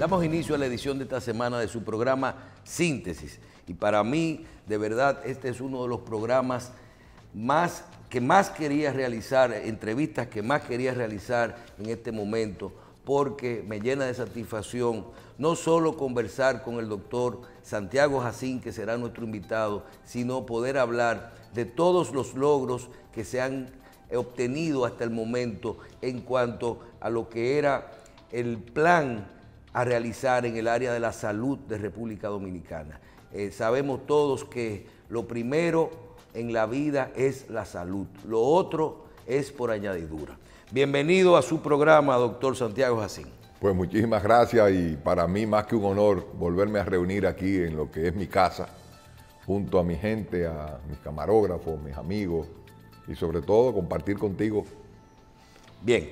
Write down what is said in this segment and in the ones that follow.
Damos inicio a la edición de esta semana de su programa Síntesis. Y para mí, de verdad, este es uno de los programas más que más quería realizar, entrevistas que más quería realizar en este momento, porque me llena de satisfacción no solo conversar con el doctor Santiago Jacín, que será nuestro invitado, sino poder hablar de todos los logros que se han obtenido hasta el momento en cuanto a lo que era el plan a realizar en el área de la salud de República Dominicana. Eh, sabemos todos que lo primero en la vida es la salud, lo otro es por añadidura. Bienvenido a su programa, doctor Santiago Jacín. Pues muchísimas gracias y para mí más que un honor volverme a reunir aquí en lo que es mi casa, junto a mi gente, a mis camarógrafos, mis amigos y sobre todo compartir contigo. Bien,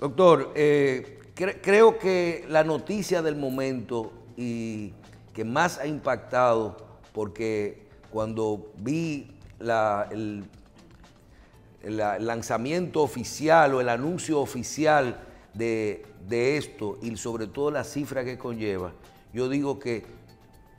doctor, eh, creo que la noticia del momento y que más ha impactado, porque cuando vi el, lanzamiento oficial o el anuncio oficial de, de esto y sobre todo la cifra que conlleva, yo digo que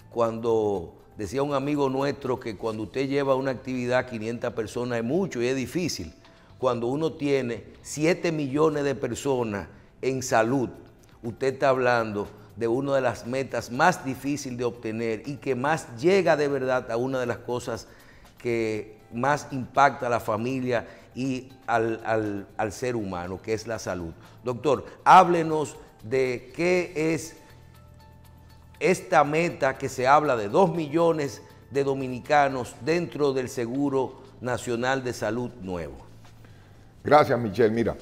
cuando decía un amigo nuestro que cuando usted lleva una actividad 500 personas es mucho y es difícil. Cuando uno tiene 7 millones de personas en salud, usted está hablando de una de las metas más difíciles de obtener y que más llega de verdad a una de las cosas que más impacta a la familia y al, al ser humano, que es la salud. Doctor, háblenos de qué es esta meta que se habla de 2 millones de dominicanos dentro del Seguro Nacional de Salud Nuevo. Gracias, Michelle. Mira,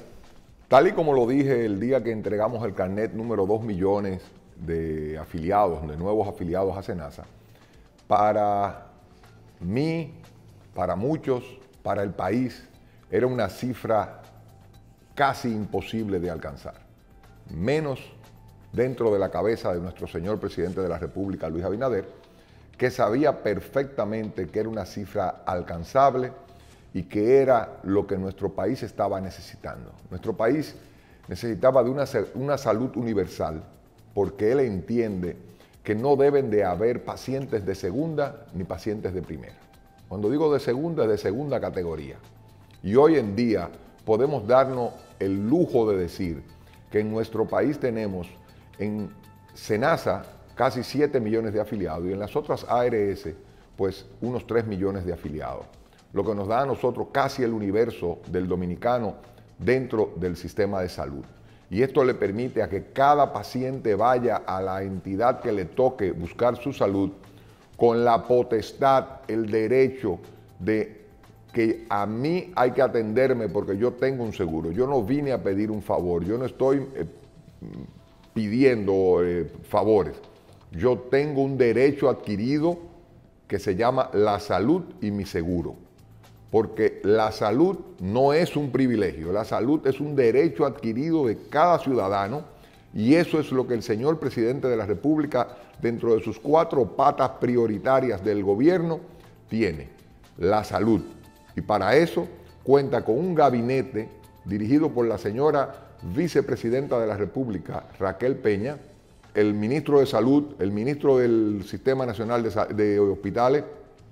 Tal y como lo dije el día que entregamos el carnet número 2 millones de afiliados, de nuevos afiliados a Senasa, para mí, para muchos, para el país, era una cifra casi imposible de alcanzar. Menos dentro de la cabeza de nuestro señor presidente de la República, Luis Abinader, que sabía perfectamente que era una cifra alcanzable y que era lo que nuestro país estaba necesitando. Nuestro país necesitaba de una, una salud universal porque él entiende que no deben de haber pacientes de segunda ni pacientes de primera. Cuando digo de segunda, es de segunda categoría. Y hoy en día podemos darnos el lujo de decir que en nuestro país tenemos en SENASA casi 7 millones de afiliados y en las otras ARS pues unos 3 millones de afiliados lo que nos da a nosotros casi el universo del dominicano dentro del sistema de salud. Y esto le permite a que cada paciente vaya a la entidad que le toque buscar su salud con la potestad, el derecho de que a mí hay que atenderme porque yo tengo un seguro. Yo no vine a pedir un favor, yo no estoy eh, pidiendo eh, favores. Yo tengo un derecho adquirido que se llama la salud y mi seguro porque la salud no es un privilegio, la salud es un derecho adquirido de cada ciudadano y eso es lo que el señor presidente de la República, dentro de sus cuatro patas prioritarias del gobierno, tiene, la salud. Y para eso cuenta con un gabinete dirigido por la señora vicepresidenta de la República, Raquel Peña, el ministro de Salud, el ministro del Sistema Nacional de, Hospitales,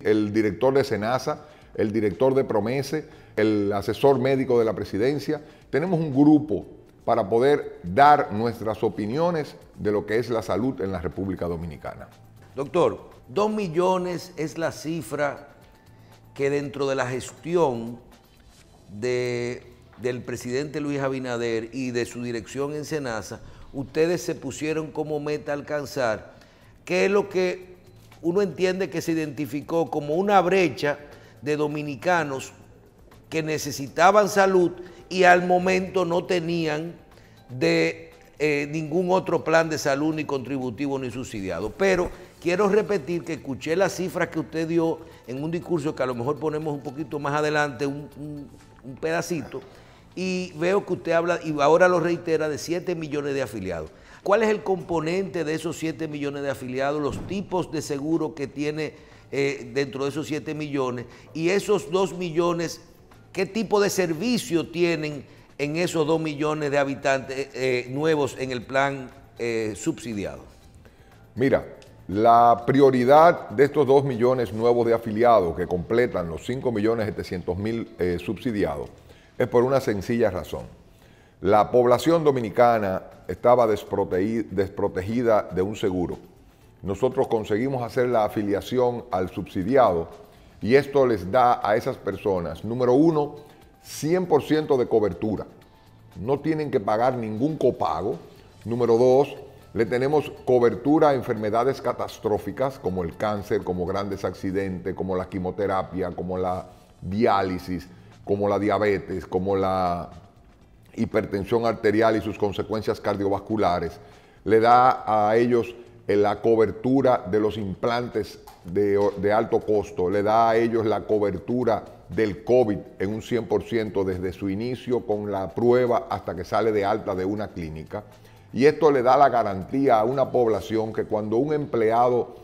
el director de SENASA, el director de Promese, el asesor médico de la presidencia. Tenemos un grupo para poder dar nuestras opiniones de lo que es la salud en la República Dominicana. Doctor, dos millones es la cifra que dentro de la gestión del presidente Luis Abinader y de su dirección en Senasa, ustedes se pusieron como meta alcanzar, ¿Qué es lo que uno entiende que se identificó como una brecha de dominicanos que necesitaban salud y al momento no tenían de eh, ningún otro plan de salud ni contributivo ni subsidiado. Pero quiero repetir que escuché las cifras que usted dio en un discurso que a lo mejor ponemos un poquito más adelante, un, un pedacito, y veo que usted habla, y ahora lo reitera, de 7 millones de afiliados. ¿Cuál es el componente de esos 7 millones de afiliados, los tipos de seguro que tiene eh, dentro de esos 7 millones. Y esos 2 millones, ¿qué tipo de servicio tienen en esos 2 millones de habitantes eh, eh, nuevos en el plan subsidiado? Mira, la prioridad de estos 2 millones nuevos de afiliados que completan los 5 millones 700 mil subsidiados es por una sencilla razón. La población dominicana estaba desprotegida de un seguro nosotros conseguimos hacer la afiliación al subsidiado y esto les da a esas personas, número uno, 100% de cobertura. No tienen que pagar ningún copago. Número dos, le tenemos cobertura a enfermedades catastróficas como el cáncer, como grandes accidentes, como la quimioterapia, como la diálisis, como la diabetes, como la hipertensión arterial y sus consecuencias cardiovasculares. Le da a ellos en la cobertura de los implantes de, alto costo, le da a ellos la cobertura del COVID en un 100% desde su inicio con la prueba hasta que sale de alta de una clínica. Y esto le da la garantía a una población que cuando un empleado,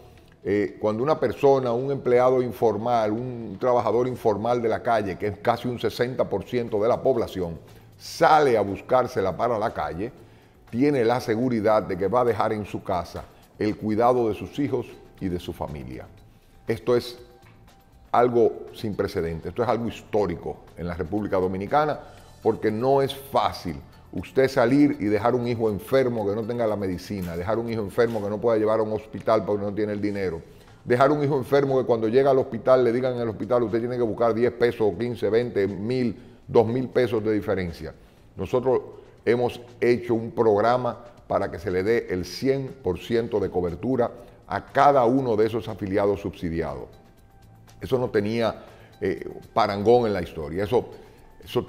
eh, cuando una persona, un empleado informal, un trabajador informal de la calle, que es casi un 60% de la población, sale a buscársela para la calle, tiene la seguridad de que va a dejar en su casa el cuidado de sus hijos y de su familia. Esto es algo sin precedentes, esto es algo histórico en la República Dominicana, porque no es fácil usted salir y dejar un hijo enfermo que no tenga la medicina, dejar un hijo enfermo que no pueda llevar a un hospital porque no tiene el dinero, dejar un hijo enfermo que cuando llega al hospital le digan en el hospital usted tiene que buscar 10 pesos, 15, 20, 1.000, dos mil pesos de diferencia. Nosotros hemos hecho un programa para que se le dé el 100% de cobertura a cada uno de esos afiliados subsidiados. Eso no tenía eh, parangón en la historia. Eso, eso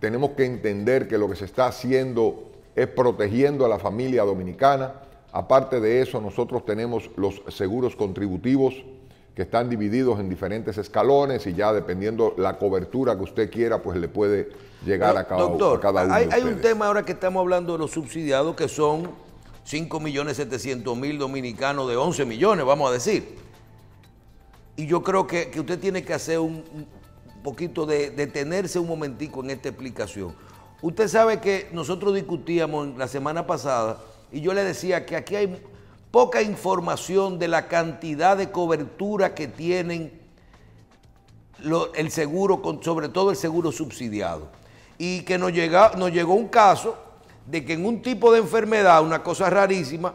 tenemos que entender que lo que se está haciendo es protegiendo a la familia dominicana. Aparte de eso, nosotros tenemos los seguros contributivos que están divididos en diferentes escalones y ya dependiendo la cobertura que usted quiera, pues le puede llegar a, cada, cada uno. Hay, un tema ahora que estamos hablando de los subsidiados que son 5.700.000 dominicanos de 11 millones, vamos a decir. Y yo creo que, usted tiene que hacer un, un poquito de detenerse un momentico en esta explicación. Usted sabe que nosotros discutíamos la semana pasada y yo le decía que aquí hay poca información de la cantidad de cobertura que tienen el seguro, sobre todo el seguro subsidiado. Y que nos, llega, nos llegó un caso de que en un tipo de enfermedad, una cosa rarísima,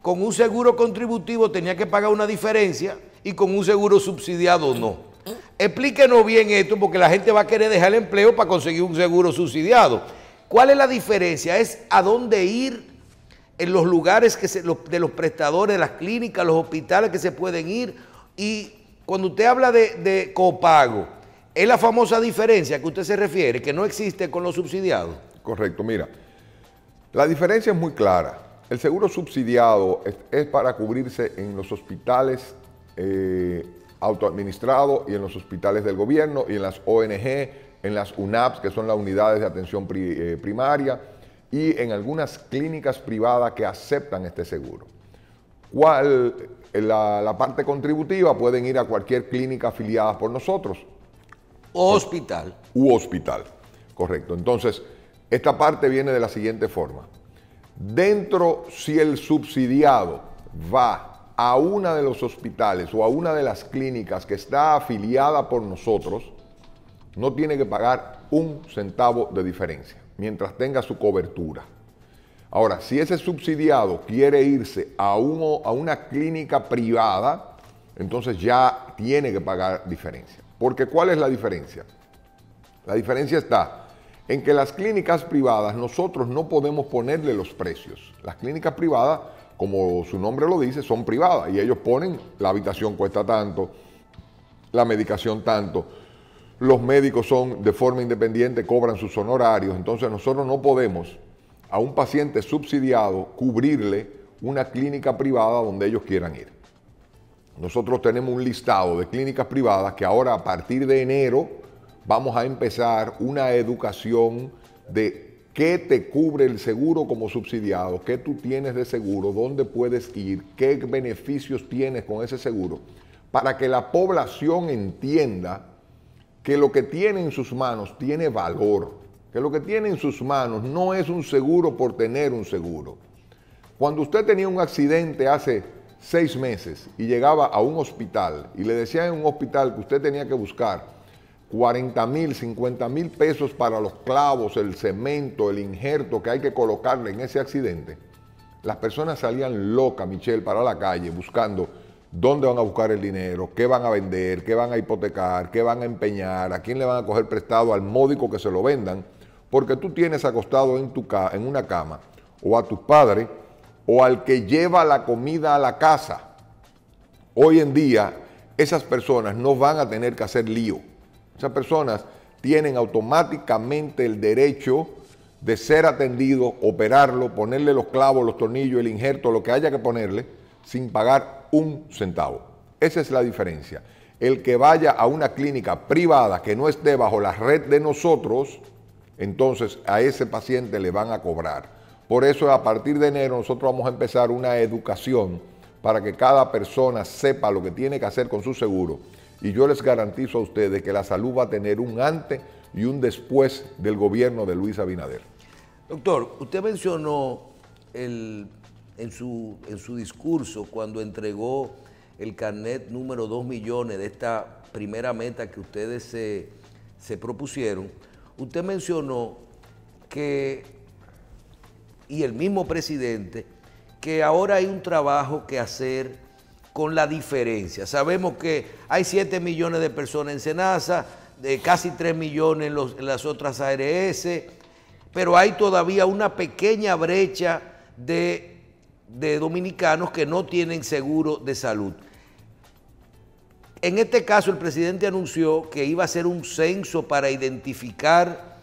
con un seguro contributivo tenía que pagar una diferencia y con un seguro subsidiado no. Explíquenos bien esto porque la gente va a querer dejar el empleo para conseguir un seguro subsidiado. ¿Cuál es la diferencia? ¿Es a dónde ir? en los lugares que de los prestadores, las clínicas, los hospitales que se pueden ir. Y cuando usted habla de, copago, es la famosa diferencia que usted se refiere, que no existe con los subsidiados. Correcto, mira, la diferencia es muy clara. El seguro subsidiado es, para cubrirse en los hospitales eh, autoadministrados y en los hospitales del gobierno y en las ONG, en las UNAPS, que son las unidades de atención eh, primaria y en algunas clínicas privadas que aceptan este seguro. ¿Cuál, eh, la, la parte contributiva pueden ir a cualquier clínica afiliada por nosotros. Hospital. U hospital, correcto. Entonces, esta parte viene de la siguiente forma. Dentro, si el subsidiado va a una de los hospitales o a una de las clínicas que está afiliada por nosotros, no tiene que pagar un centavo de diferencia mientras tenga su cobertura. Ahora, si ese subsidiado quiere irse a, uno, a una clínica privada, entonces ya tiene que pagar diferencia. Porque ¿cuál es la diferencia? La diferencia está en que las clínicas privadas nosotros no podemos ponerle los precios. Las clínicas privadas, como su nombre lo dice, son privadas y ellos ponen la habitación cuesta tanto, la medicación tanto los médicos son de forma independiente, cobran sus honorarios, entonces nosotros no podemos a un paciente subsidiado cubrirle una clínica privada donde ellos quieran ir. Nosotros tenemos un listado de clínicas privadas que ahora a partir de enero vamos a empezar una educación de qué te cubre el seguro como subsidiado, qué tú tienes de seguro, dónde puedes ir, qué beneficios tienes con ese seguro, para que la población entienda que lo que tiene en sus manos tiene valor, que lo que tiene en sus manos no es un seguro por tener un seguro. Cuando usted tenía un accidente hace seis meses y llegaba a un hospital y le decían en un hospital que usted tenía que buscar 40 mil, 50 mil pesos para los clavos, el cemento, el injerto que hay que colocarle en ese accidente, las personas salían locas, Michelle, para la calle buscando dónde van a buscar el dinero, qué van a vender, qué van a hipotecar, qué van a empeñar, a quién le van a coger prestado, al módico que se lo vendan, porque tú tienes acostado en, tu en una cama o a tus padres o al que lleva la comida a la casa. Hoy en día esas personas no van a tener que hacer lío. Esas personas tienen automáticamente el derecho de ser atendido, operarlo, ponerle los clavos, los tornillos, el injerto, lo que haya que ponerle sin pagar un centavo. Esa es la diferencia. El que vaya a una clínica privada que no esté bajo la red de nosotros, entonces a ese paciente le van a cobrar. Por eso a partir de enero nosotros vamos a empezar una educación para que cada persona sepa lo que tiene que hacer con su seguro. Y yo les garantizo a ustedes que la salud va a tener un antes y un después del gobierno de Luis Abinader. Doctor, usted mencionó el en su, en su discurso cuando entregó el carnet número 2 millones de esta primera meta que ustedes se, propusieron, usted mencionó que, y el mismo presidente, que ahora hay un trabajo que hacer con la diferencia. Sabemos que hay 7 millones de personas en Senasa, de casi 3 millones los, en las otras ARS, pero hay todavía una pequeña brecha de de dominicanos que no tienen seguro de salud. En este caso, el presidente anunció que iba a hacer un censo para identificar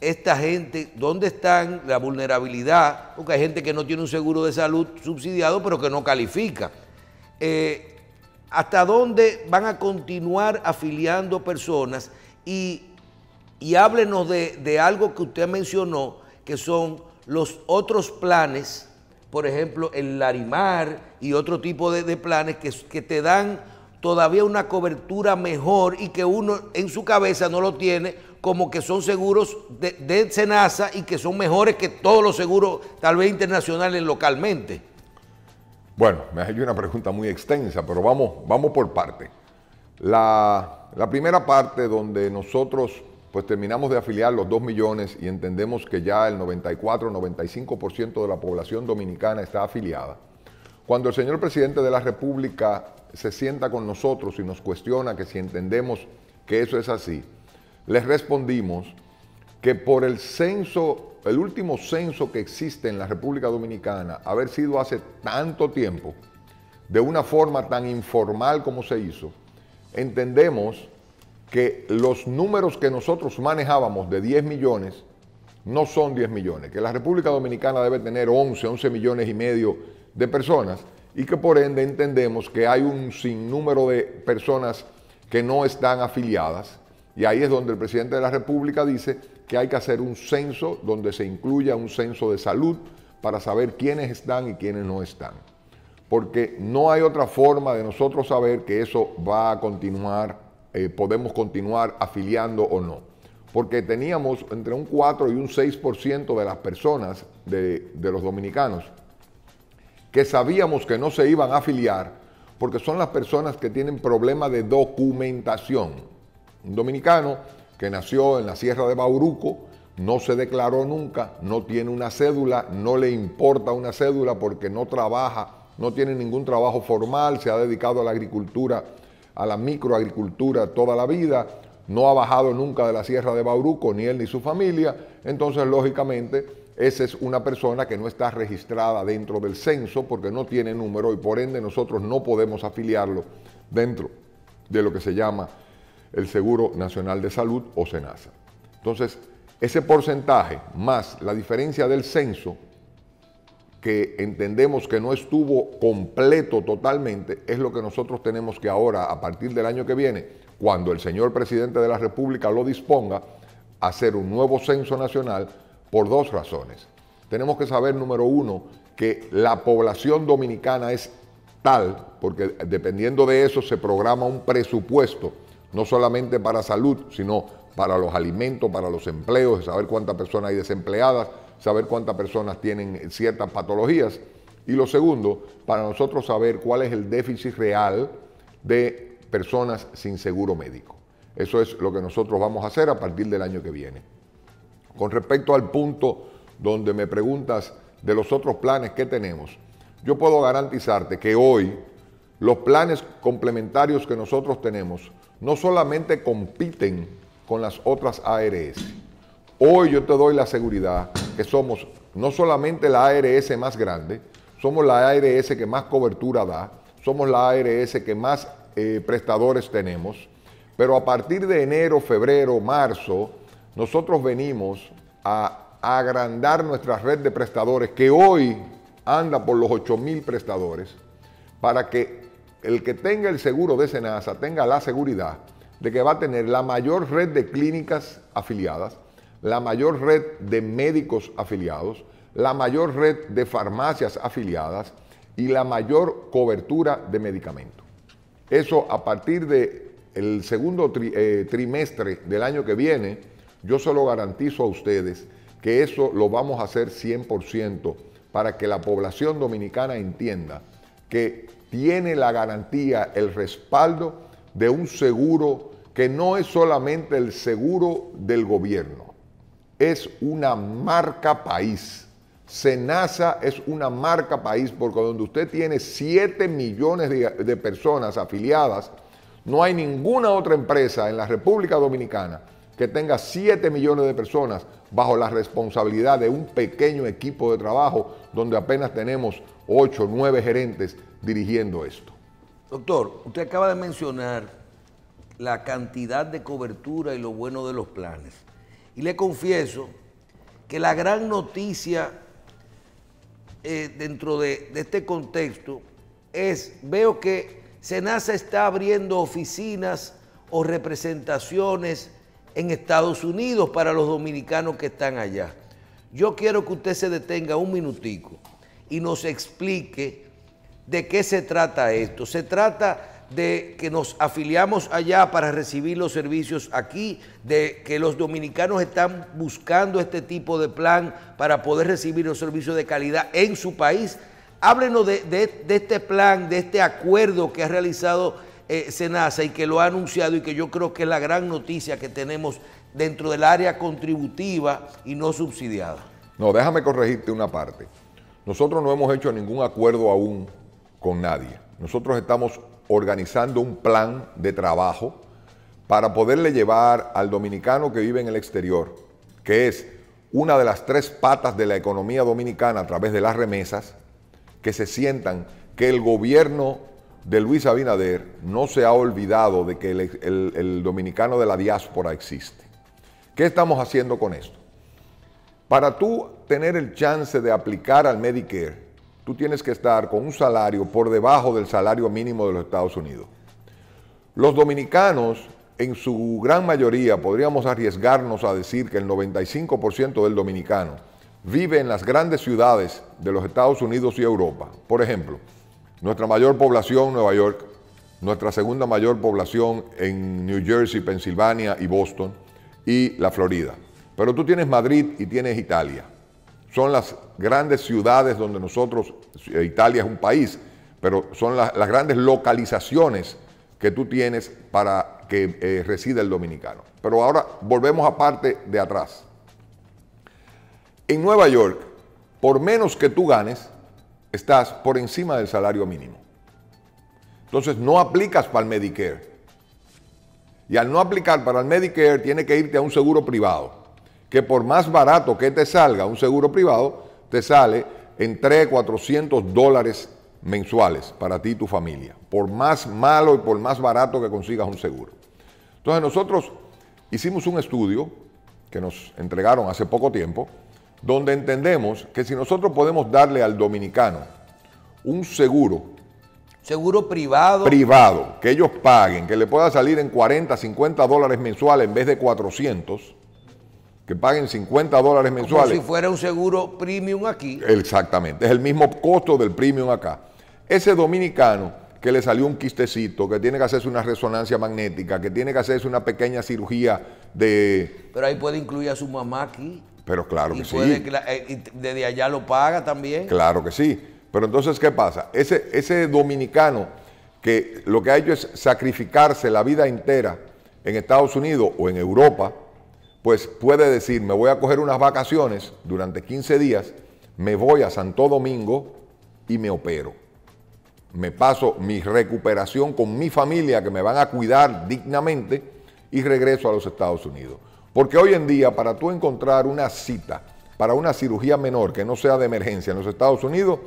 esta gente, dónde están, la vulnerabilidad, porque hay gente que no tiene un seguro de salud subsidiado, pero que no califica. Eh, ¿Hasta dónde van a continuar afiliando personas? Y, háblenos de, de algo que usted mencionó, que son los otros planes por ejemplo, el Larimar y otro tipo de, planes que, que, te dan todavía una cobertura mejor y que uno en su cabeza no lo tiene como que son seguros de, Senasa y que son mejores que todos los seguros, tal vez internacionales localmente. Bueno, me ha hecho una pregunta muy extensa, pero vamos, vamos por parte. la primera parte donde nosotros pues terminamos de afiliar los 2 millones y entendemos que ya el 94-95% de la población dominicana está afiliada. Cuando el señor presidente de la República se sienta con nosotros y nos cuestiona que si entendemos que eso es así, les respondimos que por el censo, el último censo que existe en la República Dominicana, haber sido hace tanto tiempo, de una forma tan informal como se hizo, entendemos que los números que nosotros manejábamos de 10 millones no son 10 millones, que la República Dominicana debe tener 11, 11 millones y medio de personas y que por ende entendemos que hay un sinnúmero de personas que no están afiliadas y ahí es donde el presidente de la República dice que hay que hacer un censo donde se incluya un censo de salud para saber quiénes están y quiénes no están. Porque no hay otra forma de nosotros saber que eso va a continuar eh, podemos continuar afiliando o no. Porque teníamos entre un 4 y un 6% de las personas, de, de los dominicanos, que sabíamos que no se iban a afiliar porque son las personas que tienen problemas de documentación. Un dominicano que nació en la Sierra de Bauruco, no se declaró nunca, no tiene una cédula, no le importa una cédula porque no trabaja, no tiene ningún trabajo formal, se ha dedicado a la agricultura a la microagricultura toda la vida, no ha bajado nunca de la Sierra de Bauruco, ni él ni su familia, entonces lógicamente esa es una persona que no está registrada dentro del censo porque no tiene número y por ende nosotros no podemos afiliarlo dentro de lo que se llama el Seguro Nacional de Salud o SENASA. Entonces, ese porcentaje más la diferencia del censo que entendemos que no estuvo completo totalmente, es lo que nosotros tenemos que ahora, a partir del año que viene, cuando el señor presidente de la República lo disponga, hacer un nuevo censo nacional por dos razones. Tenemos que saber, número uno, que la población dominicana es tal, porque dependiendo de eso se programa un presupuesto, no solamente para salud, sino para los alimentos, para los empleos, saber cuántas personas hay desempleadas, saber cuántas personas tienen ciertas patologías. Y lo segundo, para nosotros saber cuál es el déficit real de personas sin seguro médico. Eso es lo que nosotros vamos a hacer a partir del año que viene. Con respecto al punto donde me preguntas de los otros planes que tenemos, yo puedo garantizarte que hoy los planes complementarios que nosotros tenemos no solamente compiten con las otras ARS, Hoy yo te doy la seguridad que somos no solamente la ARS más grande, somos la ARS que más cobertura da, somos la ARS que más eh, prestadores tenemos, pero a partir de enero, febrero, marzo, nosotros venimos a agrandar nuestra red de prestadores, que hoy anda por los 8 mil prestadores, para que el que tenga el seguro de Senasa tenga la seguridad de que va a tener la mayor red de clínicas afiliadas, la mayor red de médicos afiliados, la mayor red de farmacias afiliadas y la mayor cobertura de medicamentos. Eso a partir del segundo eh, trimestre del año que viene, yo se lo garantizo a ustedes que eso lo vamos a hacer 100% para que la población dominicana entienda que tiene la garantía, el respaldo de un seguro que no es solamente el seguro del gobierno, es una marca país. Senasa es una marca país porque donde usted tiene 7 millones de, personas afiliadas, no hay ninguna otra empresa en la República Dominicana que tenga 7 millones de personas bajo la responsabilidad de un pequeño equipo de trabajo donde apenas tenemos 8 o 9 gerentes dirigiendo esto. Doctor, usted acaba de mencionar la cantidad de cobertura y lo bueno de los planes. Y le confieso que la gran noticia eh, dentro de, de este contexto es, veo que SENASA está abriendo oficinas o representaciones en Estados Unidos para los dominicanos que están allá. Yo quiero que usted se detenga un minutico y nos explique de qué se trata esto. Se trata de que nos afiliamos allá para recibir los servicios aquí, de que los dominicanos están buscando este tipo de plan para poder recibir los servicios de calidad en su país. Háblenos de, este plan, de este acuerdo que ha realizado eh, Senasa y que lo ha anunciado y que yo creo que es la gran noticia que tenemos dentro del área contributiva y no subsidiada. No, déjame corregirte una parte. Nosotros no hemos hecho ningún acuerdo aún con nadie. Nosotros estamos organizando un plan de trabajo para poderle llevar al dominicano que vive en el exterior, que es una de las tres patas de la economía dominicana a través de las remesas, que se sientan que el gobierno de Luis Abinader no se ha olvidado de que el, dominicano de la diáspora existe. ¿Qué estamos haciendo con esto? Para tú tener el chance de aplicar al Medicare, tú tienes que estar con un salario por debajo del salario mínimo de los Estados Unidos. Los dominicanos, en su gran mayoría, podríamos arriesgarnos a decir que el 95% del dominicano vive en las grandes ciudades de los Estados Unidos y Europa. Por ejemplo, nuestra mayor población, Nueva York, nuestra segunda mayor población en New Jersey, Pensilvania y Boston, y la Florida. Pero tú tienes Madrid y tienes Italia son las grandes ciudades donde nosotros, eh, Italia es un país, pero son las, grandes localizaciones que tú tienes para que eh, resida el dominicano. Pero ahora volvemos a parte de atrás. En Nueva York, por menos que tú ganes, estás por encima del salario mínimo. Entonces no aplicas para el Medicare. Y al no aplicar para el Medicare, tiene que irte a un seguro privado que por más barato que te salga un seguro privado, te sale en 400 dólares mensuales para ti y tu familia, por más malo y por más barato que consigas un seguro. Entonces nosotros hicimos un estudio que nos entregaron hace poco tiempo, donde entendemos que si nosotros podemos darle al dominicano un seguro, seguro privado, privado, que ellos paguen, que le pueda salir en 40, 50 dólares mensuales en vez de 400, que paguen 50 dólares mensuales. Como si fuera un seguro premium aquí. Exactamente, es el mismo costo del premium acá. Ese dominicano que le salió un quistecito, que tiene que hacerse una resonancia magnética, que tiene que hacerse una pequeña cirugía de... Pero ahí puede incluir a su mamá aquí. Pero claro que sí. Eh, y desde allá lo paga también. Claro que sí. Pero entonces, ¿qué pasa? Ese, ese dominicano que lo que ha hecho es sacrificarse la vida entera en Estados Unidos o en Europa, pues puede decir, me voy a coger unas vacaciones durante 15 días, me voy a Santo Domingo y me opero. Me paso mi recuperación con mi familia que me van a cuidar dignamente y regreso a los Estados Unidos. Porque hoy en día, para tú encontrar una cita para una cirugía menor que no sea de emergencia en los Estados Unidos,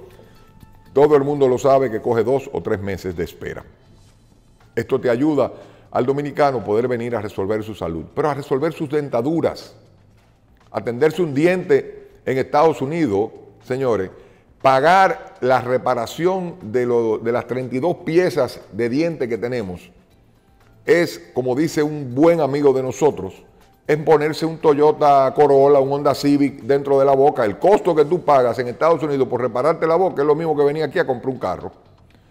todo el mundo lo sabe que coge dos o tres meses de espera. Esto te ayuda al dominicano poder venir a resolver su salud, pero a resolver sus dentaduras. Atenderse un diente en Estados Unidos, señores, pagar la reparación de, las 32 piezas de diente que tenemos, es, como dice un buen amigo de nosotros, es ponerse un Toyota Corolla, un Honda Civic dentro de la boca. El costo que tú pagas en Estados Unidos por repararte la boca es lo mismo que venir aquí a comprar un carro.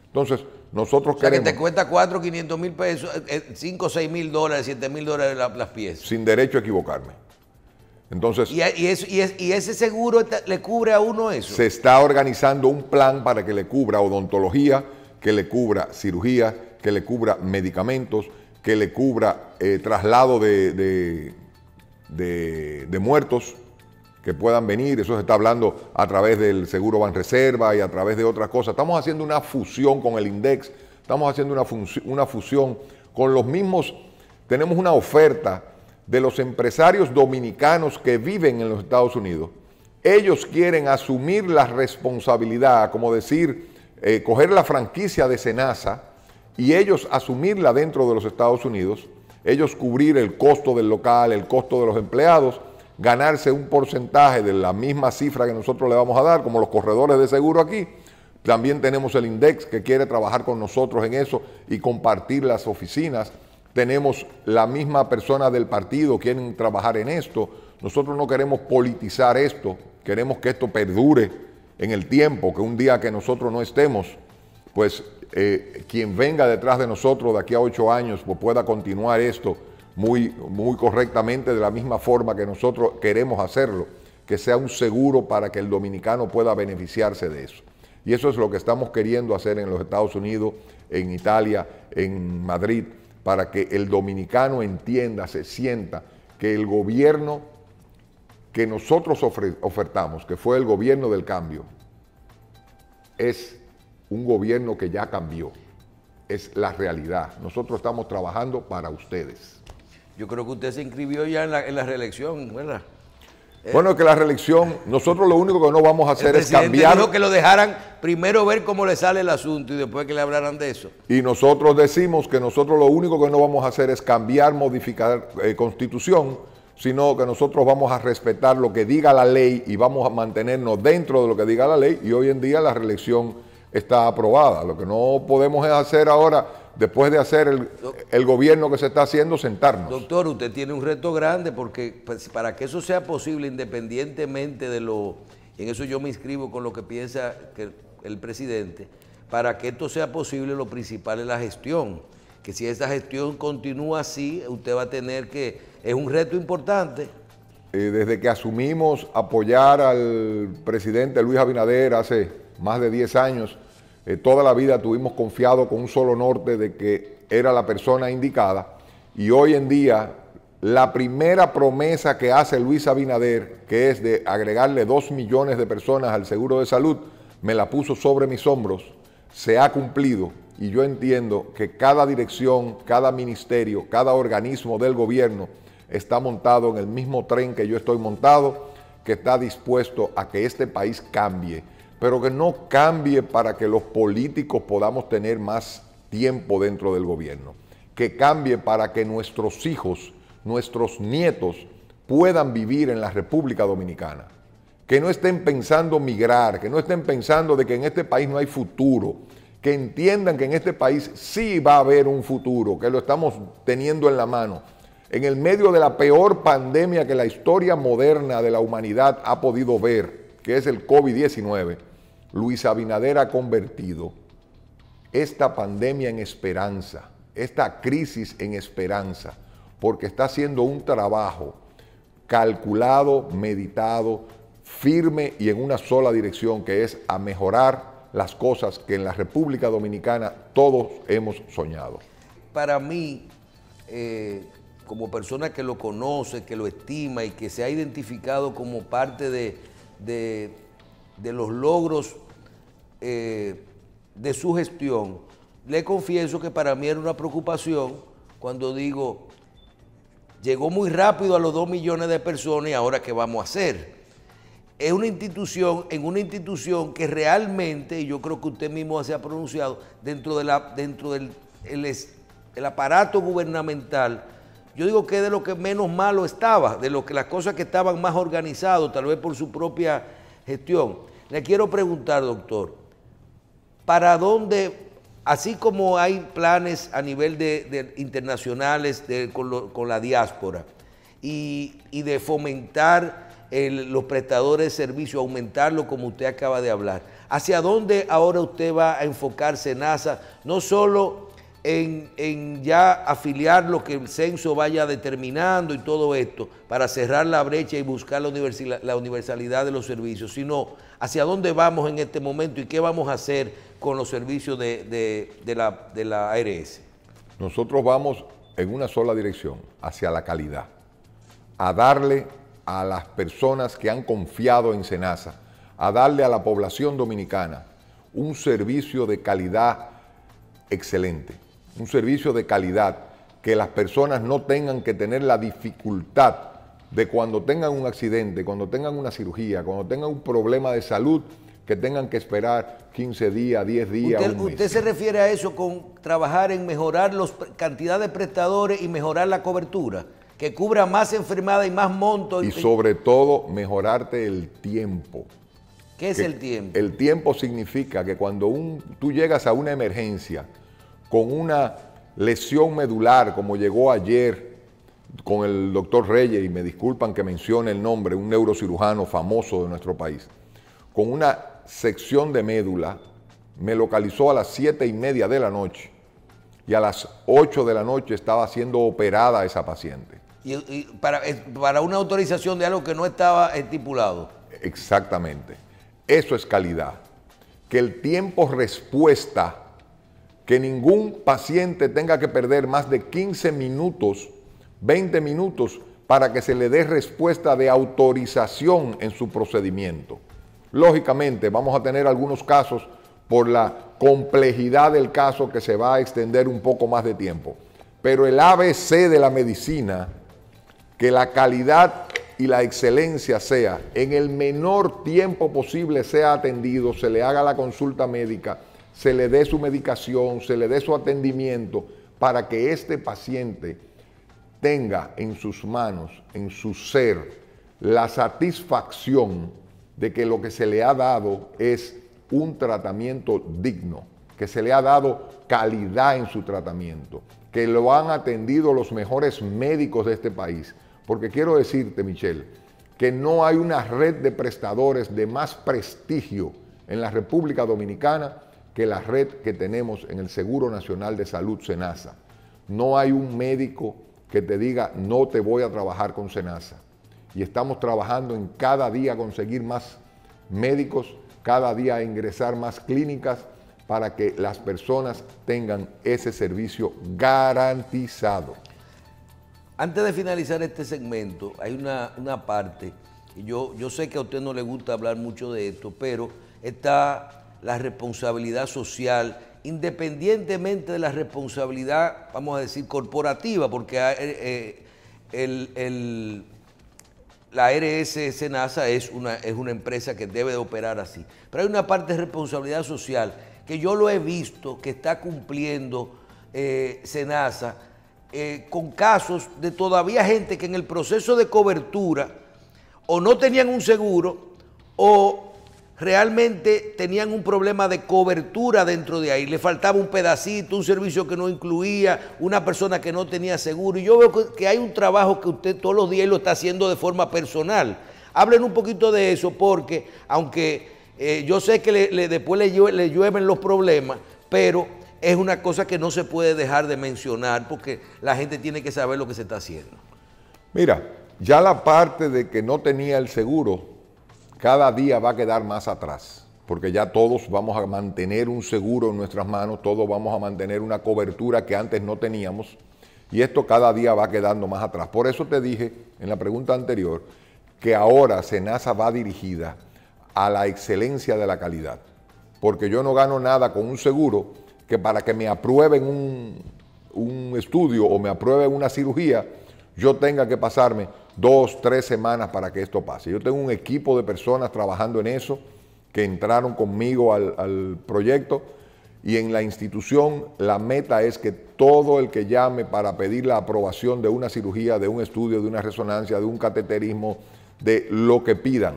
Entonces, nosotros o sea, que te cuesta 4, 500 mil pesos, 5, eh, 6 eh, mil dólares, 7 mil dólares las, piezas. Sin derecho a equivocarme. Entonces. ¿Y, ese seguro le cubre a uno eso? Se está organizando un plan para que le cubra odontología, que le cubra cirugía, que le cubra medicamentos, que le cubra eh, traslado de, de, de muertos que puedan venir. Eso se está hablando a través del Seguro Banreserva y a través de otras cosas. Estamos haciendo una fusión con el INDEX, estamos haciendo una, una fusión con los mismos, tenemos una oferta de los empresarios dominicanos que viven en los Estados Unidos. Ellos quieren asumir la responsabilidad, como decir, eh, coger la franquicia de Senasa y ellos asumirla dentro de los Estados Unidos, ellos cubrir el costo del local, el costo de los empleados ganarse un porcentaje de la misma cifra que nosotros le vamos a dar, como los corredores de seguro aquí. También tenemos el INDEX que quiere trabajar con nosotros en eso y compartir las oficinas. Tenemos la misma persona del partido, quieren trabajar en esto. Nosotros no queremos politizar esto, queremos que esto perdure en el tiempo, que un día que nosotros no estemos, pues eh, quien venga detrás de nosotros de aquí a ocho años pues, pueda continuar esto muy, muy correctamente de la misma forma que nosotros queremos hacerlo, que sea un seguro para que el dominicano pueda beneficiarse de eso. Y eso es lo que estamos queriendo hacer en los Estados Unidos, en Italia, en Madrid, para que el dominicano entienda, se sienta que el gobierno que nosotros ofertamos, que fue el gobierno del cambio, es un gobierno que ya cambió. Es la realidad. Nosotros estamos trabajando para ustedes. Yo creo que usted se inscribió ya en la, reelección, ¿verdad? Eh, bueno, que la reelección, nosotros lo único que no vamos a hacer es cambiar. Dijo que lo dejaran primero ver cómo le sale el asunto y después que le hablaran de eso. Y nosotros decimos que nosotros lo único que no vamos a hacer es cambiar, modificar eh, constitución, sino que nosotros vamos a respetar lo que diga la ley y vamos a mantenernos dentro de lo que diga la ley. Y hoy en día la reelección está aprobada. Lo que no podemos hacer ahora después de hacer el, gobierno que se está haciendo, sentarnos. Doctor, usted tiene un reto grande porque pues, para que eso sea posible, independientemente de lo, y en eso yo me inscribo con lo que piensa el presidente, para que esto sea posible lo principal es la gestión, que si esa gestión continúa así, usted va a tener que, es un reto importante. Eh, desde que asumimos apoyar al presidente Luis Abinader hace más de 10 años, eh, toda la vida tuvimos confiado con un solo norte de que era la persona indicada y hoy en día la primera promesa que hace Luis Abinader, que es de agregarle dos millones de personas al seguro de salud, me la puso sobre mis hombros, se ha cumplido y yo entiendo que cada dirección, cada ministerio, cada organismo del gobierno está montado en el mismo tren que yo estoy montado, que está dispuesto a que este país cambie pero que no cambie para que los políticos podamos tener más tiempo dentro del gobierno, que cambie para que nuestros hijos, nuestros nietos puedan vivir en la República Dominicana, que no estén pensando migrar, que no estén pensando de que en este país no hay futuro, que entiendan que en este país sí va a haber un futuro, que lo estamos teniendo en la mano. En el medio de la peor pandemia que la historia moderna de la humanidad ha podido ver, que es el COVID-19, Luis Abinader ha convertido esta pandemia en esperanza, esta crisis en esperanza, porque está haciendo un trabajo calculado, meditado, firme y en una sola dirección, que es a mejorar las cosas que en la República Dominicana todos hemos soñado. Para mí, eh, como persona que lo conoce, que lo estima y que se ha identificado como parte de los logros eh, de su gestión, le confieso que para mí era una preocupación cuando digo, llegó muy rápido a los dos millones de personas y ahora qué vamos a hacer. Es una institución, en una institución que realmente, y yo creo que usted mismo se ha pronunciado, dentro, dentro del el, aparato gubernamental, yo digo que de lo que menos malo estaba, de lo que las cosas que estaban más organizadas, tal vez por su propia gestión. Le quiero preguntar, doctor, para dónde, así como hay planes a nivel de, internacionales con, la diáspora y, de fomentar los prestadores de servicio, aumentarlo como usted acaba de hablar. ¿Hacia dónde ahora usted va a enfocarse NASA? No solo en, ya afiliar lo que el censo vaya determinando y todo esto, para cerrar la brecha y buscar la, universalidad de los servicios, sino hacia dónde vamos en este momento y qué vamos a hacer con los servicios de, la, de la ARS. Nosotros vamos en una sola dirección, hacia la calidad, a darle a las personas que han confiado en SENASA, a darle a la población dominicana un servicio de calidad excelente un servicio de calidad, que las personas no tengan que tener la dificultad de cuando tengan un accidente, cuando tengan una cirugía, cuando tengan un problema de salud, que tengan que esperar 15 días, 10 días. Usted, usted se refiere a eso con trabajar en mejorar la cantidad de prestadores y mejorar la cobertura, que cubra más enfermedades y más monto. Y, sobre todo, mejorarte el tiempo. ¿Qué es el tiempo? El tiempo significa que cuando tú llegas a una emergencia, con una lesión medular, como llegó ayer con el doctor Reyes, y me disculpan que mencione el nombre, un neurocirujano famoso de nuestro país, con una sección de médula, me localizó a las siete y media de la noche y a las 8 de la noche estaba siendo operada esa paciente. Y, para, eh, para, una autorización de algo que no estaba estipulado. Exactamente. Eso es calidad. Que el tiempo respuesta que ningún paciente tenga que perder más de 15 minutos, 20 minutos, para que se le dé respuesta de autorización en su procedimiento. Lógicamente, vamos a tener algunos casos por la complejidad del caso que se va a extender un poco más de tiempo. Pero el ABC de la medicina, que la calidad y la excelencia sea, en el menor tiempo posible sea atendido, se le haga la consulta médica, se le dé su medicación, se le dé su atendimiento para que este paciente tenga en sus manos, en su ser, la satisfacción de que lo que se le ha dado es un tratamiento digno, que se le ha dado calidad en su tratamiento, que lo han atendido los mejores médicos de este país. Porque quiero decirte, Michelle, que no hay una red de prestadores de más prestigio en la República Dominicana que la red que tenemos en el Seguro Nacional de Salud, SENASA. No hay un médico que te diga, no te voy a trabajar con SENASA. Y estamos trabajando en cada día conseguir más médicos, cada día ingresar más clínicas para que las personas tengan ese servicio garantizado. Antes de finalizar este segmento, hay una, parte, yo, yo sé que a usted no le gusta hablar mucho de esto, pero está la responsabilidad social, independientemente de la responsabilidad, vamos a decir, corporativa, porque eh, eh, la RS Senasa es una, es una empresa que debe de operar así. Pero hay una parte de responsabilidad social que yo lo he visto que está cumpliendo eh, Senasa con casos de todavía gente que en el proceso de cobertura o no tenían un seguro o realmente tenían un problema de cobertura dentro de ahí. Le faltaba un pedacito, un servicio que no incluía, una persona que no tenía seguro. Y yo veo que hay un trabajo que usted todos los días lo está haciendo de forma personal. Hablen un poquito de eso porque, aunque eh, yo sé que le, después le llueven los problemas, pero es una cosa que no se puede dejar de mencionar porque la gente tiene que saber lo que se está haciendo. Mira, ya la parte de que no tenía el seguro, cada día va a quedar más atrás, porque ya todos vamos a mantener un seguro en nuestras manos, todos vamos a mantener una cobertura que antes no teníamos, y esto cada día va quedando más atrás. Por eso te dije en la pregunta anterior que ahora Senasa va dirigida a la excelencia de la calidad, porque yo no gano nada con un seguro que para que me aprueben un, un estudio o me aprueben una cirugía, yo tenga que pasarme dos, tres semanas para que esto pase. Yo tengo un equipo de personas trabajando en eso, que entraron conmigo al, al proyecto y en la institución la meta es que todo el que llame para pedir la aprobación de una cirugía, de un estudio, de una resonancia, de un cateterismo, de lo que pidan,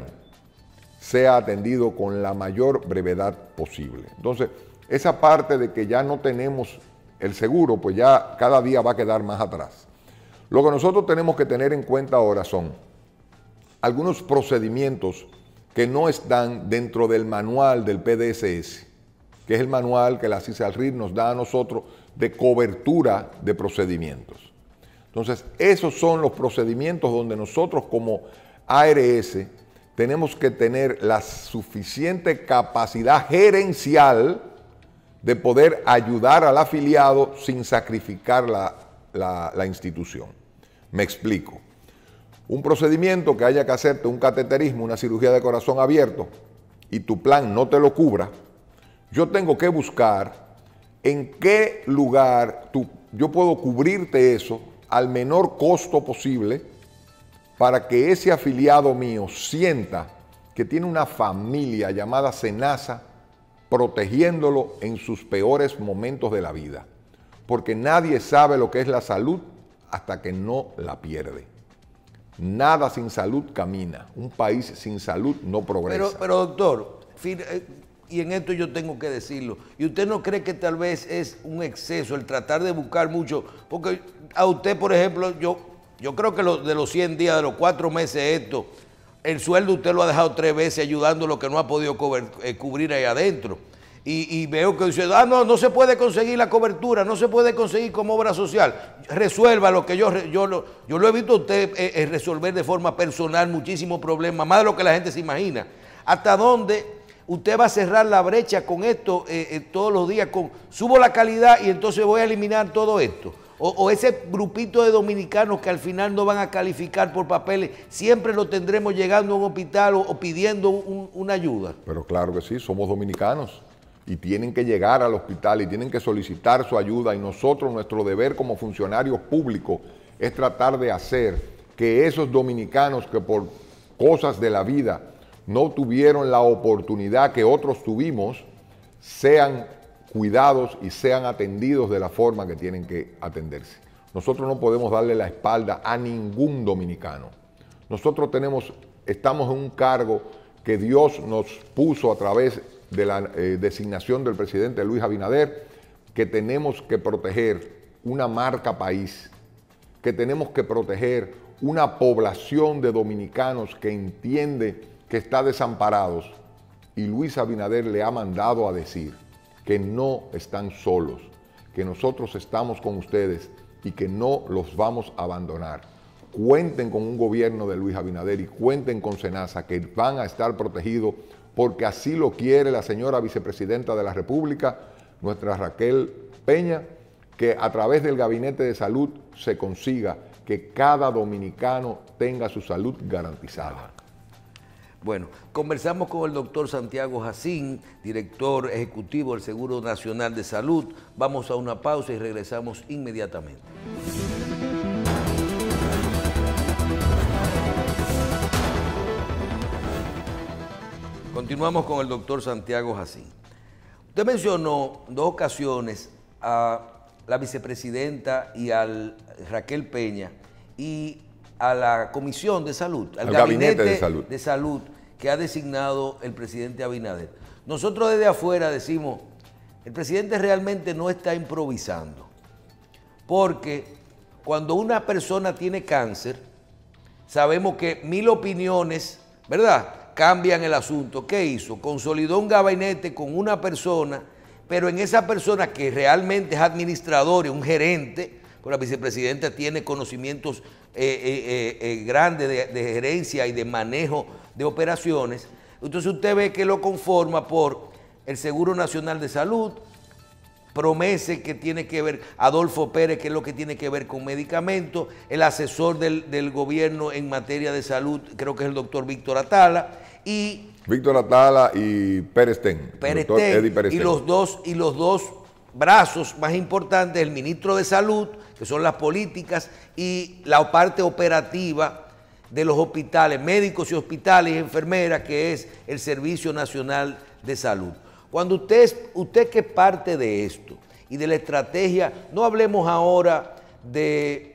sea atendido con la mayor brevedad posible. Entonces, esa parte de que ya no tenemos el seguro, pues ya cada día va a quedar más atrás. Lo que nosotros tenemos que tener en cuenta ahora son algunos procedimientos que no están dentro del manual del PDSS, que es el manual que la CISARRI nos da a nosotros de cobertura de procedimientos. Entonces, esos son los procedimientos donde nosotros como ARS tenemos que tener la suficiente capacidad gerencial de poder ayudar al afiliado sin sacrificar la la, institución. Me explico. Un procedimiento que haya que hacerte un cateterismo, una cirugía de corazón abierto, y tu plan no te lo cubra, yo tengo que buscar en qué lugar tú, yo puedo cubrirte eso al menor costo posible para que ese afiliado mío sienta que tiene una familia llamada Senasa protegiéndolo en sus peores momentos de la vida porque nadie sabe lo que es la salud hasta que no la pierde. Nada sin salud camina. Un país sin salud no progresa. Pero, doctor, eh, y en esto yo tengo que decirlo, ¿y usted no cree que tal vez es un exceso el tratar de buscar mucho? Porque a usted, por ejemplo, yo, yo creo que de los 100 días, de los 4 meses esto, el sueldo usted lo ha dejado tres veces ayudando lo que no ha podido cubrir, eh, cubrir ahí adentro y, veo que dice, ah, no, se puede conseguir la cobertura, no se puede conseguir como obra social. Resuelva lo que yo, yo, lo, yo lo he visto a usted eh, eh, resolver de forma personal muchísimos problemas, más de lo que la gente se imagina. ¿Hasta dónde usted va a cerrar la brecha con esto eh, todos los días? Con, subo la calidad y entonces voy a eliminar todo esto. O, ese grupito de dominicanos que al final no van a calificar por papeles, siempre lo tendremos llegando a un hospital o, pidiendo una ayuda. Pero claro que sí, somos dominicanos y tienen que llegar al hospital y tienen que solicitar su ayuda y nosotros, nuestro deber como funcionarios públicos es tratar de hacer que esos dominicanos que por cosas de la vida no tuvieron la oportunidad que otros tuvimos, sean cuidados y sean atendidos de la forma que tienen que atenderse. Nosotros no podemos darle la espalda a ningún dominicano. Nosotros tenemos, estamos en un cargo que Dios nos puso a través de la eh, designación del presidente Luis Abinader, que tenemos que proteger una marca país, que tenemos que proteger una población de dominicanos que entiende que está desamparados. Y Luis Abinader le ha mandado a decir que no están solos, que nosotros estamos con ustedes y que no los vamos a abandonar. Cuenten con un gobierno de Luis Abinader y cuenten con Senasa que van a estar protegidos porque así lo quiere la señora vicepresidenta de la República, nuestra Raquel Peña, que a través del Gabinete de Salud se consiga que cada dominicano tenga su salud garantizada. Bueno, conversamos con el doctor Santiago Jacín, director ejecutivo del Seguro Nacional de Salud. Vamos a una pausa y regresamos inmediatamente. Continuamos con el doctor Santiago Jacín. Usted mencionó dos ocasiones a la vicepresidenta y al Raquel Peña y a la Comisión de Salud, al, gabinete, de Salud que ha designado el presidente Abinader. Nosotros desde afuera decimos, el presidente realmente no está improvisando, porque cuando una persona tiene cáncer, sabemos que mil opiniones, ¿verdad? cambian el asunto. ¿Qué hizo? Consolidó un gabinete con una persona, pero en esa persona que realmente es administrador y un gerente, pues la vicepresidenta tiene conocimientos eh, eh, eh, grandes de, gerencia y de manejo de operaciones. Entonces usted ve que lo conforma por el Seguro Nacional de Salud, Promese, que tiene que ver, Adolfo Pérez, que es lo que tiene que ver con medicamentos, el asesor del, gobierno en materia de salud, creo que es el doctor Víctor Atala, Víctor Atala y Pérez Ten. y, Los dos, y los dos brazos más importantes, el ministro de Salud, que son las políticas, y la parte operativa de los hospitales, médicos y hospitales y enfermeras, que es el Servicio Nacional de Salud. Cuando usted, usted que parte de esto y de la estrategia, no hablemos ahora de,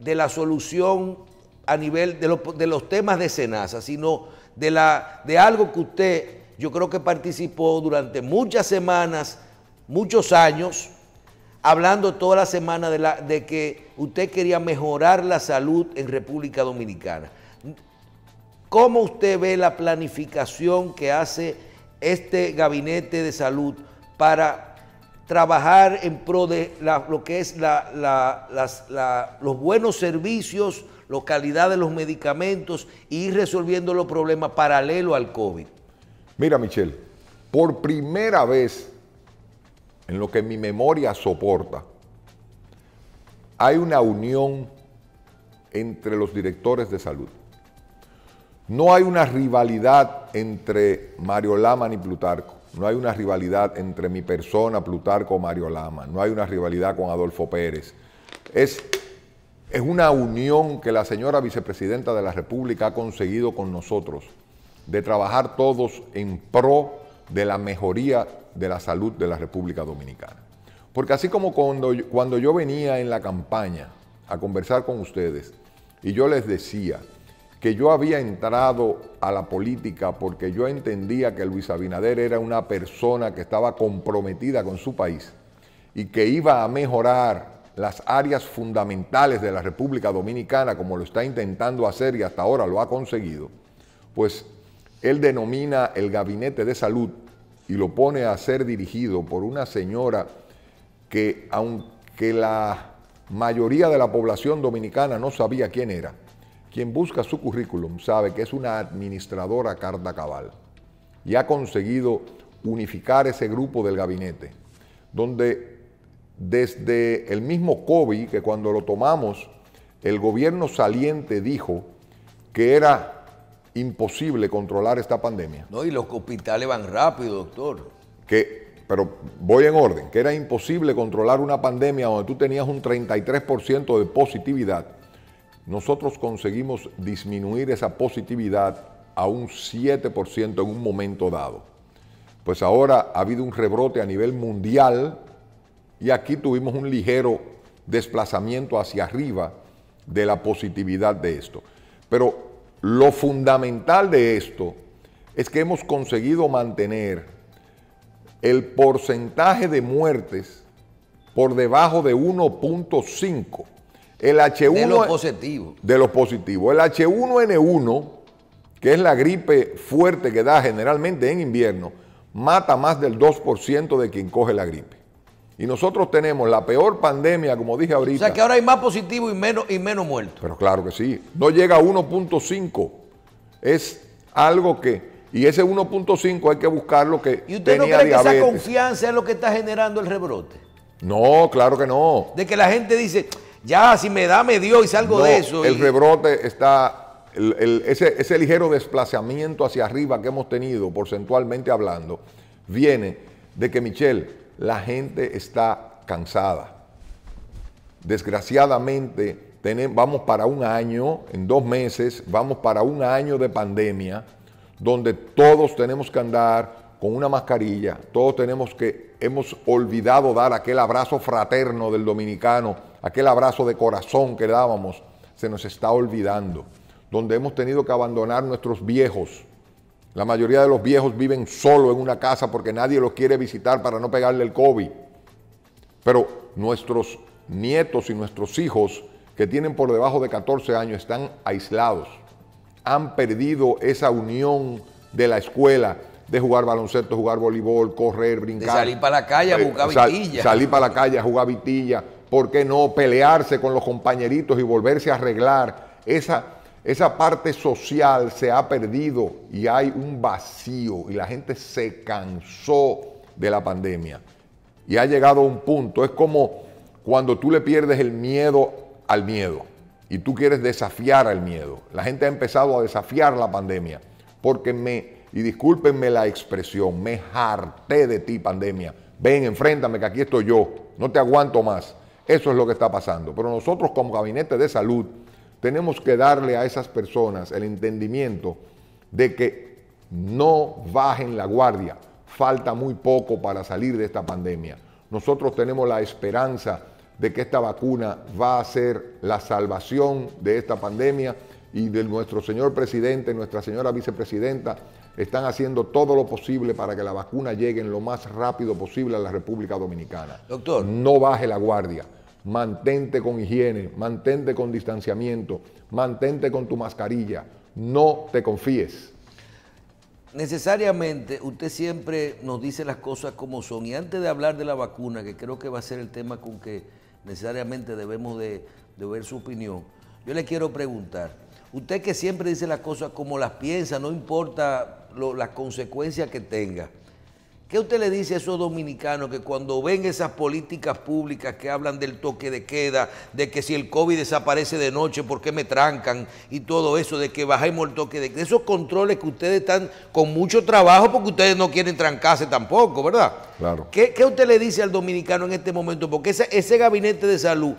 la solución a nivel de, de los temas de SENASA, sino de, la, de algo que usted yo creo que participó durante muchas semanas, muchos años, hablando toda la semana de, la, de que usted quería mejorar la salud en República Dominicana. ¿Cómo usted ve la planificación que hace este gabinete de salud para trabajar en pro de lo que es los buenos servicios? localidad de los medicamentos y ir resolviendo los problemas paralelo al COVID. Mira, Michelle, por primera vez en lo que mi memoria soporta, hay una unión entre los directores de salud. No hay una rivalidad entre Mario Lama ni Plutarco. No hay una rivalidad entre mi persona, Plutarco, Mario Lama. No hay una rivalidad con Adolfo Pérez. Es es una unión que la señora vicepresidenta de la República ha conseguido con nosotros, de trabajar todos en pro de la mejoría de la salud de la República Dominicana. Porque así como cuando, cuando yo venía en la campaña a conversar con ustedes y yo les decía que yo había entrado a la política porque yo entendía que Luis Abinader era una persona que estaba comprometida con su país y que iba a mejorar las áreas fundamentales de la República Dominicana, como lo está intentando hacer y hasta ahora lo ha conseguido, pues él denomina el gabinete de salud y lo pone a ser dirigido por una señora que, aunque la mayoría de la población dominicana no sabía quién era, quien busca su currículum sabe que es una administradora carta cabal y ha conseguido unificar ese grupo del gabinete, donde desde el mismo COVID, que cuando lo tomamos, el gobierno saliente dijo que era imposible controlar esta pandemia. No, y los hospitales van rápido, doctor. pero voy en orden, que era imposible controlar una pandemia donde tú tenías un 33% de positividad. Nosotros conseguimos disminuir esa positividad a un 7% en un momento dado. Pues ahora ha habido un rebrote a nivel mundial y aquí tuvimos un ligero desplazamiento hacia arriba de la positividad de esto. Pero lo fundamental de esto es que hemos conseguido mantener el porcentaje de muertes por debajo de 1.5. El H1 de lo positivo. De lo positivo. El H1N1, que es la gripe fuerte que da generalmente en invierno, mata más del 2% de quien coge la gripe. Y nosotros tenemos la peor pandemia, como dije ahorita. O sea que ahora hay más positivos y menos, y menos muertos. Pero claro que sí. No llega a 1.5. Es algo que. Y ese 1.5 hay que buscar lo que. ¿Y usted no cree que esa confianza es lo que está generando el rebrote? No, claro que no. De que la gente dice, ya, si me da, me dio y salgo de eso. El rebrote está. ese, ese ligero desplazamiento hacia arriba que hemos tenido, porcentualmente hablando, viene de que Michelle la gente está cansada. Desgraciadamente, tenemos, vamos para un año, en dos meses, vamos para un año de pandemia, donde todos tenemos que andar con una mascarilla, todos tenemos que, hemos olvidado dar aquel abrazo fraterno del dominicano, aquel abrazo de corazón que dábamos, se nos está olvidando, donde hemos tenido que abandonar nuestros viejos, la mayoría de los viejos viven solo en una casa porque nadie los quiere visitar para no pegarle el COVID. Pero nuestros nietos y nuestros hijos que tienen por debajo de 14 años están aislados. Han perdido esa unión de la escuela, de jugar baloncesto, jugar voleibol, correr, brincar. De salir para la calle a buscar eh, Salir para la calle a jugar vitilla. ¿Por qué no pelearse con los compañeritos y volverse a arreglar? Esa, esa parte social se ha perdido y hay un vacío y la gente se cansó de la pandemia y ha llegado a un punto. Es como cuando tú le pierdes el miedo al miedo y tú quieres desafiar al miedo. La gente ha empezado a desafiar la pandemia porque me, y discúlpenme la expresión, me harté de ti pandemia. Ven, enfréntame que aquí estoy yo, no te aguanto más. Eso es lo que está pasando. Pero nosotros como gabinete de salud tenemos que darle a esas personas el entendimiento de que no bajen la guardia. Falta muy poco para salir de esta pandemia. Nosotros tenemos la esperanza de que esta vacuna va a ser la salvación de esta pandemia y de nuestro señor presidente, nuestra señora vicepresidenta, están haciendo todo lo posible para que la vacuna llegue en lo más rápido posible a la República Dominicana. Doctor. No baje la guardia mantente con higiene, mantente con distanciamiento, mantente con tu mascarilla, no te confíes. Necesariamente usted siempre nos dice las cosas como son y antes de hablar de la vacuna, que creo que va a ser el tema con que necesariamente debemos de, ver su opinión, yo le quiero preguntar, usted que siempre dice las cosas como las piensa, no importa las consecuencias que tenga, ¿Qué usted le dice a esos dominicanos que cuando ven esas políticas públicas que hablan del toque de queda, de que si el COVID desaparece de noche, ¿por qué me trancan? Y todo eso, de que bajemos el toque de queda. Esos controles que ustedes están con mucho trabajo porque ustedes no quieren trancarse tampoco, ¿verdad? Claro. ¿Qué, usted le dice al dominicano en este momento? Porque ese gabinete de salud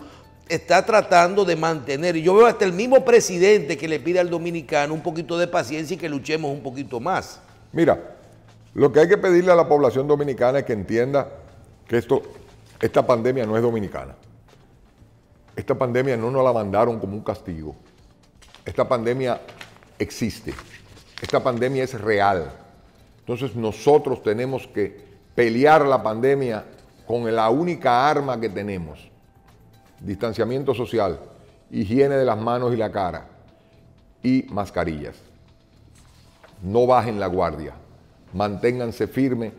está tratando de mantener. Y yo veo hasta el mismo presidente que le pide al dominicano un poquito de paciencia y que luchemos un poquito más. Mira, lo que hay que pedirle a la población dominicana es que entienda que esto, esta pandemia no es dominicana. Esta pandemia no nos la mandaron como un castigo. Esta pandemia existe. Esta pandemia es real. Entonces nosotros tenemos que pelear la pandemia con la única arma que tenemos. Distanciamiento social, higiene de las manos y la cara y mascarillas. No bajen la guardia manténganse firmes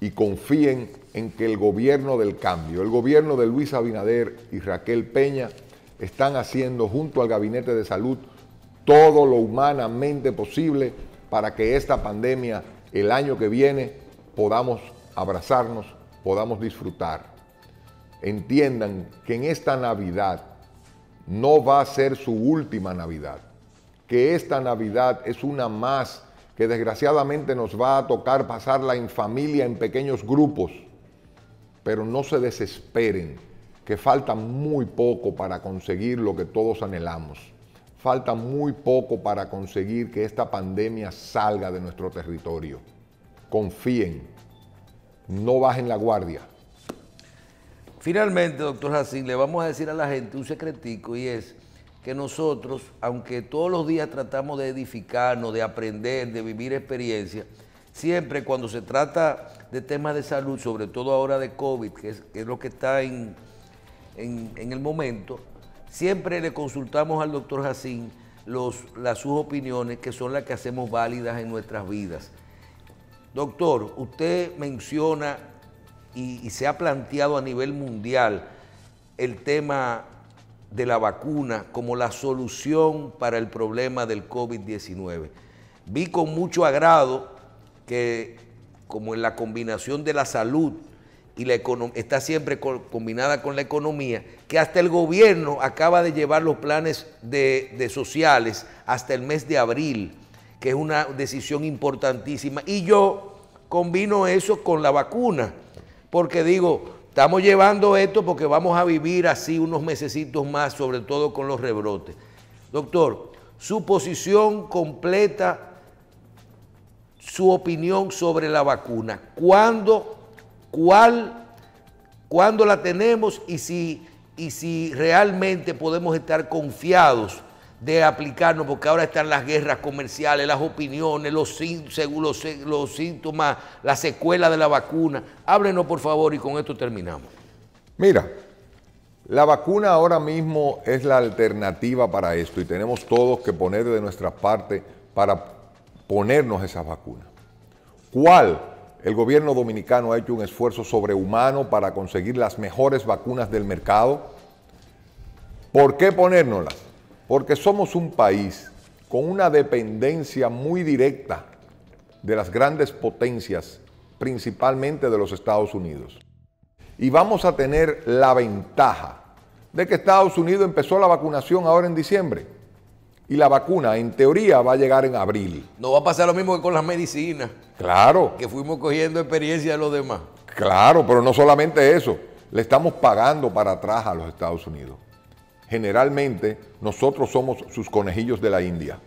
y confíen en que el gobierno del cambio, el gobierno de Luis Abinader y Raquel Peña, están haciendo junto al Gabinete de Salud todo lo humanamente posible para que esta pandemia el año que viene podamos abrazarnos, podamos disfrutar. Entiendan que en esta Navidad no va a ser su última Navidad, que esta Navidad es una más que desgraciadamente nos va a tocar pasarla en familia, en pequeños grupos. Pero no se desesperen, que falta muy poco para conseguir lo que todos anhelamos. Falta muy poco para conseguir que esta pandemia salga de nuestro territorio. Confíen, no bajen la guardia. Finalmente, doctor Jacín, le vamos a decir a la gente un secretico y es que nosotros, aunque todos los días tratamos de edificarnos, de aprender, de vivir experiencias, siempre cuando se trata de temas de salud, sobre todo ahora de COVID, que es, lo que está en, en, el momento, siempre le consultamos al doctor Jacín los, las, sus opiniones, que son las que hacemos válidas en nuestras vidas. Doctor, usted menciona y se ha planteado a nivel mundial el tema de la vacuna como la solución para el problema del COVID-19. Vi con mucho agrado que como en la combinación de la salud y la economía, está siempre combinada con la economía, que hasta el gobierno acaba de llevar los planes de, de sociales hasta el mes de abril, que es una decisión importantísima. Y yo combino eso con la vacuna, porque digo, Estamos llevando esto porque vamos a vivir así unos mesecitos más, sobre todo con los rebrotes. Doctor, su posición completa, su opinión sobre la vacuna. ¿Cuándo, cuál, cuándo la tenemos y si, y si realmente podemos estar confiados de aplicarnos, porque ahora están las guerras comerciales, las opiniones, los, los síntomas, la secuela de la vacuna. Háblenos, por favor, y con esto terminamos. Mira, la vacuna ahora mismo es la alternativa para esto y tenemos todos que poner de nuestra parte para ponernos esas vacunas. ¿Cuál? El gobierno dominicano ha hecho un esfuerzo sobrehumano para conseguir las mejores vacunas del mercado. ¿Por qué ponérnoslas? porque somos un país con una dependencia muy directa de las grandes potencias, principalmente de los Estados Unidos. Y vamos a tener la ventaja de que Estados Unidos empezó la vacunación ahora en diciembre. Y la vacuna, en teoría, va a llegar en abril. No va a pasar lo mismo que con las medicinas. Claro. Que fuimos cogiendo experiencia de los demás. Claro, pero no solamente eso. Le estamos pagando para atrás a los Estados Unidos generalmente nosotros somos sus conejillos de la India.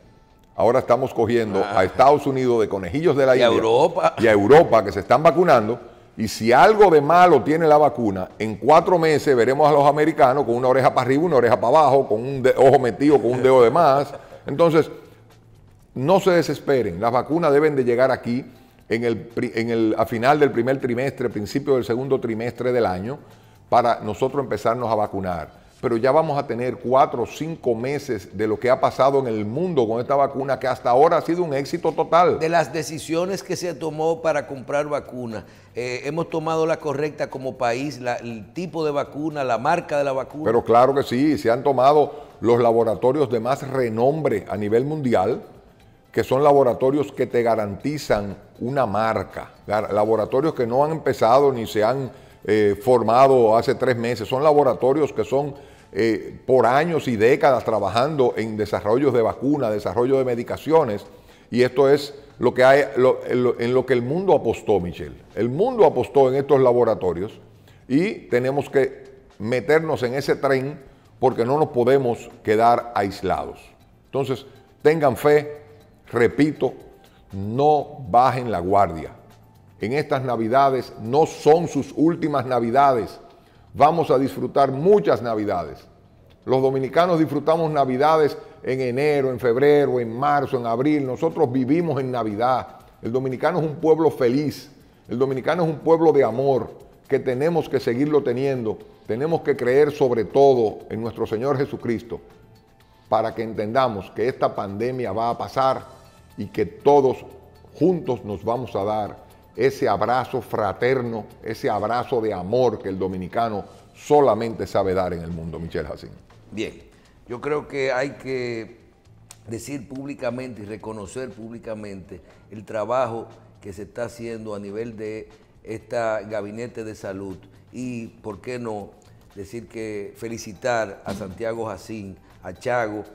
Ahora estamos cogiendo a ah. Estados Unidos de conejillos de la India. Y a Europa. Y Europa que se están vacunando. Y si algo de malo tiene la vacuna, en cuatro meses veremos a los americanos con una oreja para arriba, una oreja para abajo, con un ojo metido, con un dedo de más. Entonces, no se desesperen. Las vacunas deben de llegar aquí en el, en el, a final del primer trimestre, principio del segundo trimestre del año, para nosotros empezarnos a vacunar pero ya vamos a tener cuatro o cinco meses de lo que ha pasado en el mundo con esta vacuna, que hasta ahora ha sido un éxito total. De las decisiones que se tomó para comprar vacuna, eh, hemos tomado la correcta como país, el tipo de vacuna, la marca de la vacuna. Pero claro que sí, se han tomado los laboratorios de más renombre a nivel mundial, que son laboratorios que te garantizan una marca, laboratorios que no han empezado ni se han eh, formado hace tres meses, son laboratorios que son eh, por años y décadas trabajando en desarrollos de vacunas, desarrollo de medicaciones, y esto es lo que hay, en, lo, que el mundo apostó, Michelle. El mundo apostó en estos laboratorios y tenemos que meternos en ese tren porque no nos podemos quedar aislados. Entonces, tengan fe, repito, no bajen la guardia. En estas navidades no son sus últimas navidades vamos a disfrutar muchas navidades. Los dominicanos disfrutamos navidades en enero, en febrero, en marzo, en abril. Nosotros vivimos en Navidad. El dominicano es un pueblo feliz. El dominicano es un pueblo de amor que tenemos que seguirlo teniendo. Tenemos que creer sobre todo en nuestro Señor Jesucristo para que entendamos que esta pandemia va a pasar y que todos juntos nos vamos a dar ese abrazo fraterno, ese abrazo de amor que el dominicano solamente sabe dar en el mundo, Michelle Jacín. Bien, yo creo que hay que decir públicamente y reconocer públicamente el trabajo que se está haciendo a nivel de este gabinete de salud y, ¿por qué no?, decir que felicitar a Santiago Jacín, a Chago,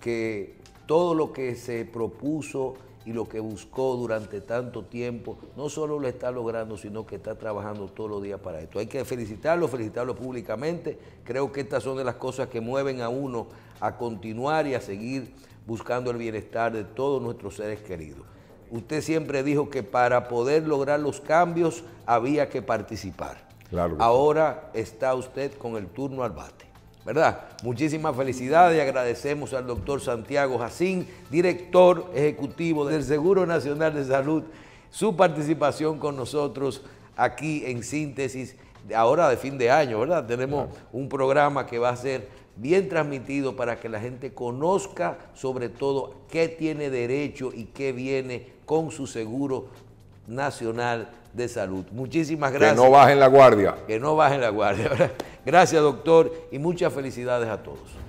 que todo lo que se propuso y lo que buscó durante tanto tiempo, no solo lo está logrando, sino que está trabajando todos los días para esto. Hay que felicitarlo, felicitarlo públicamente. Creo que estas son de las cosas que mueven a uno a continuar y a seguir buscando el bienestar de todos nuestros seres queridos. Usted siempre dijo que para poder lograr los cambios había que participar. Claro. Ahora está usted con el turno al bate. ¿verdad? Muchísimas felicidades y agradecemos al doctor Santiago Jacín, director ejecutivo del Seguro Nacional de Salud, su participación con nosotros aquí en síntesis, ahora de fin de año, ¿verdad? Tenemos un programa que va a ser bien transmitido para que la gente conozca sobre todo qué tiene derecho y qué viene con su seguro Nacional de Salud. Muchísimas gracias. Que no bajen la guardia. Que no bajen la guardia. Gracias, doctor, y muchas felicidades a todos.